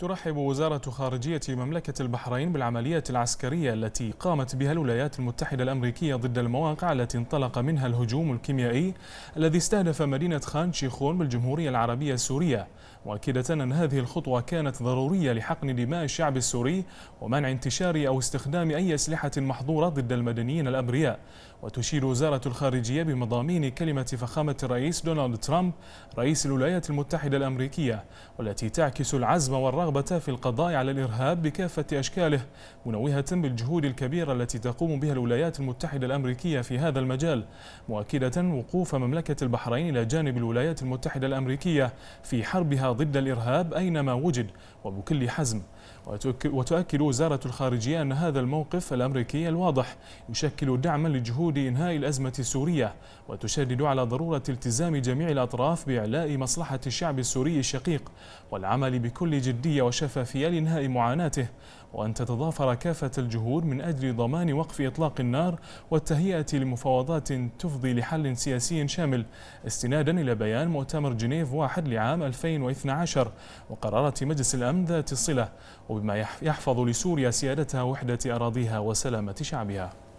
ترحب وزارة خارجية مملكة البحرين بالعملية العسكرية التي قامت بها الولايات المتحدة الأمريكية ضد المواقع التي انطلق منها الهجوم الكيميائي الذي استهدف مدينة خان شيخون بالجمهورية العربية السورية مؤكدة أن هذه الخطوة كانت ضرورية لحقن دماء الشعب السوري ومنع انتشار أو استخدام أي أسلحة محظورة ضد المدنيين الأبرياء وتشير وزارة الخارجية بمضامين كلمة فخامة الرئيس دونالد ترامب رئيس الولايات المتحدة الأمريكية والتي تعكس العزم والرغبة الرغبة في القضاء على الإرهاب بكافة أشكاله منوهة بالجهود الكبيرة التي تقوم بها الولايات المتحدة الأمريكية في هذا المجال مؤكدة وقوف مملكة البحرين إلى جانب الولايات المتحدة الأمريكية في حربها ضد الإرهاب أينما وجد وبكل حزم وتؤكد وزارة الخارجية أن هذا الموقف الأمريكي الواضح يشكل دعما لجهود إنهاء الأزمة السورية وتشدد على ضرورة التزام جميع الأطراف بإعلاء مصلحة الشعب السوري الشقيق والعمل بكل جدية وشفافية لإنهاء معاناته وأن تتضافر كافة الجهود من أجل ضمان وقف إطلاق النار والتهيئة لمفاوضات تفضي لحل سياسي شامل استنادا إلى بيان مؤتمر جنيف واحد لعام 2012 وقرارة مجلس الأمن ذات الصلة وبما يحفظ لسوريا سيادتها وحدة أراضيها وسلامة شعبها